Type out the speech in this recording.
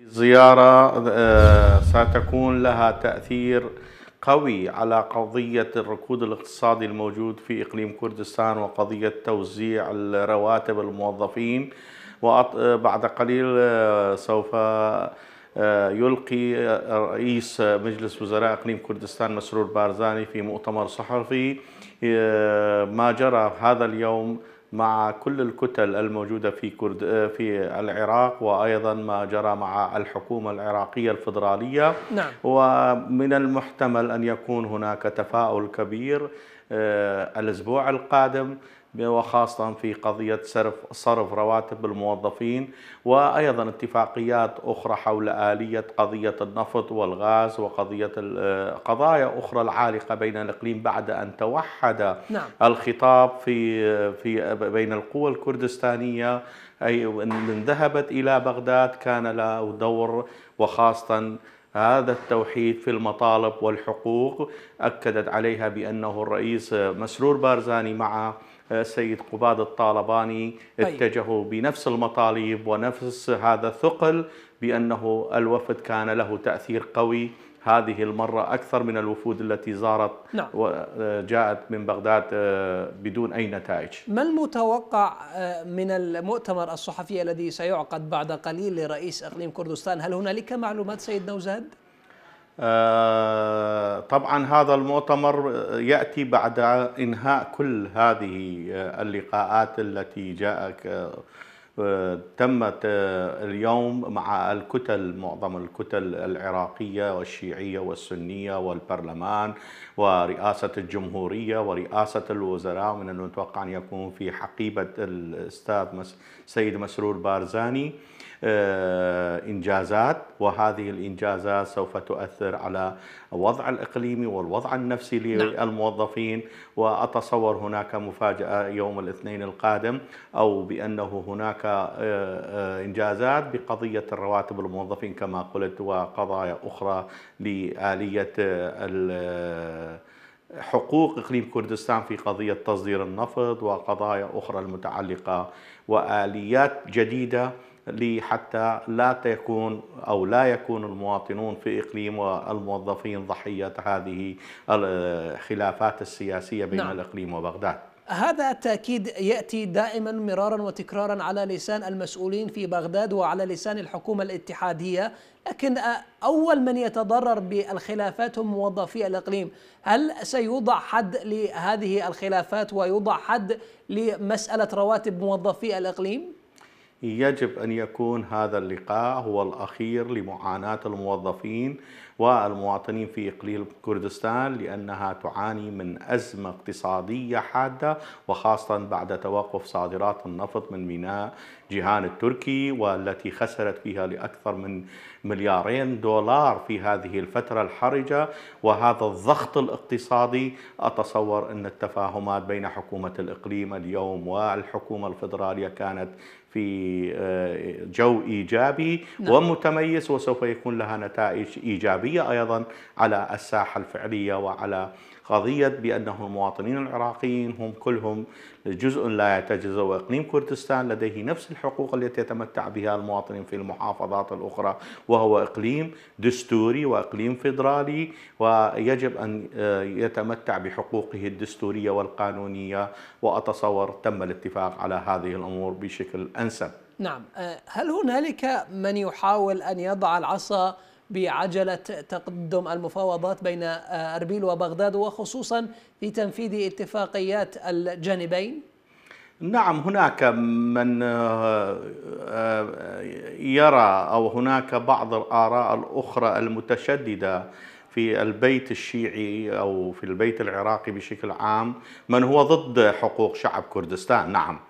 زيارة آه، ستكون لها تأثير قوي على قضية الركود الاقتصادي الموجود في إقليم كردستان وقضية توزيع الرواتب الموظفين وبعد آه، قليل آه، سوف يلقي رئيس مجلس وزراء اقليم كردستان مسرور بارزاني في مؤتمر صحفي ما جرى هذا اليوم مع كل الكتل الموجودة في كرد آه، في العراق وأيضا ما جرى مع الحكومة العراقية الفدرالية نعم. ومن المحتمل أن يكون هناك تفاؤل كبير آه، الأسبوع القادم وخاصة في قضية صرف رواتب الموظفين وأيضا اتفاقيات أخرى حول آلية قضية النفط والغاز وقضية قضايا أخرى العالقة بين الإقليم بعد أن توحد نعم. الخطاب في في بين القوى الكردستانية أي من ذهبت إلى بغداد كان له دور وخاصة هذا التوحيد في المطالب والحقوق أكدت عليها بأنه الرئيس مسرور بارزاني مع السيد آه، قباد الطالباني طيب. اتجهوا بنفس المطالب ونفس هذا الثقل بأنه الوفد كان له تأثير قوي هذه المرة أكثر من الوفود التي زارت نعم. وجاءت من بغداد آه، بدون أي نتائج ما المتوقع آه، من المؤتمر الصحفي الذي سيعقد بعد قليل لرئيس إقليم كردستان هل هنالك معلومات سيد نوزاد؟ آه، طبعا هذا المؤتمر يأتي بعد إنهاء كل هذه اللقاءات التي جاءك تم اليوم مع الكتل معظم الكتل العراقية والشيعية والسنية والبرلمان ورئاسة الجمهورية ورئاسة الوزراء من المتوقع أن يكون في حقيبة الأستاذ سيد مسرور بارزاني آه، إنجازات وهذه الإنجازات سوف تؤثر على الوضع الإقليمي والوضع النفسي نعم. للموظفين وأتصور هناك مفاجأة يوم الاثنين القادم أو بأنه هناك آه، آه، إنجازات بقضية الرواتب الموظفين كما قلت وقضايا أخرى لآلية حقوق إقليم كردستان في قضية تصدير النفط وقضايا أخرى المتعلقة وآليات جديدة لحتى لا تكون أو لا يكون المواطنون في إقليم والموظفين ضحية هذه الخلافات السياسية بين نعم. الإقليم وبغداد هذا التأكيد يأتي دائما مرارا وتكرارا على لسان المسؤولين في بغداد وعلى لسان الحكومة الاتحادية لكن أول من يتضرر بالخلافات هم موظفي الإقليم هل سيوضع حد لهذه الخلافات ويوضع حد لمسألة رواتب موظفي الإقليم؟ يجب ان يكون هذا اللقاء هو الاخير لمعاناه الموظفين والمواطنين في إقليم كردستان لأنها تعاني من أزمة اقتصادية حادة وخاصة بعد توقف صادرات النفط من ميناء جيهان التركي والتي خسرت فيها لأكثر من مليارين دولار في هذه الفترة الحرجة وهذا الضغط الاقتصادي أتصور أن التفاهمات بين حكومة الإقليم اليوم والحكومة الفدرالية كانت في آه، جو إيجابي نعم. ومتميز وسوف يكون لها نتائج إيجابية الشعبية أيضا على الساحة الفعلية وعلى قضية بأنه المواطنين العراقيين هم كلهم جزء لا يتجزأ وإقليم كردستان لديه نفس الحقوق التي يتمتع بها المواطنين في المحافظات الأخرى وهو إقليم دستوري وإقليم فيدرالي ويجب أن آه، يتمتع بحقوقه الدستورية والقانونية وأتصور تم الاتفاق على هذه الأمور بشكل أنسب نعم آه، هل هنالك من يحاول أن يضع العصا بعجلة تقدم المفاوضات بين آه، أربيل وبغداد وخصوصا في تنفيذ اتفاقيات الجانبين؟ نعم هناك من آه، آه، يرى أو هناك بعض الآراء الأخرى المتشددة في البيت الشيعي أو في البيت العراقي بشكل عام من هو ضد حقوق شعب كردستان نعم